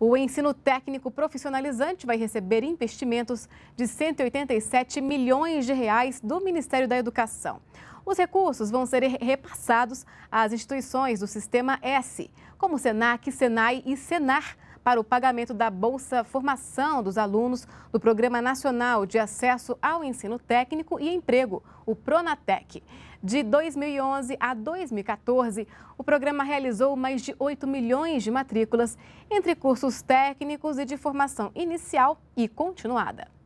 O ensino técnico profissionalizante vai receber investimentos de 187 milhões de reais do Ministério da Educação. Os recursos vão ser repassados às instituições do Sistema S, como Senac, Senai e Senar, para o pagamento da Bolsa Formação dos alunos do Programa Nacional de Acesso ao Ensino Técnico e Emprego, o Pronatec. De 2011 a 2014, o programa realizou mais de 8 milhões de matrículas entre cursos técnicos e de formação inicial e continuada.